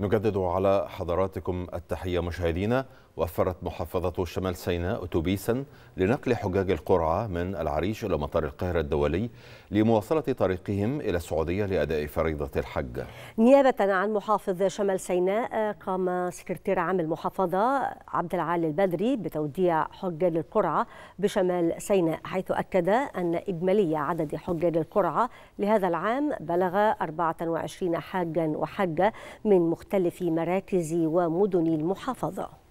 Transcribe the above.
نجدد على حضراتكم التحية مشاهدينا وفرت محافظة شمال سيناء أتوبيسا لنقل حجاج القرعة من العريش إلى مطار القاهرة الدولي لمواصلة طريقهم إلى السعودية لأداء فريضة الحج نيابة عن محافظ شمال سيناء آه، قام سكرتير عام المحافظة عبد العالي البدري بتوديع حجاج القرعة بشمال سيناء حيث أكد أن إجمالي عدد حجاج القرعة لهذا العام بلغ 24 حاجا وحجة من مختلف مختلف مراكز ومدن المحافظة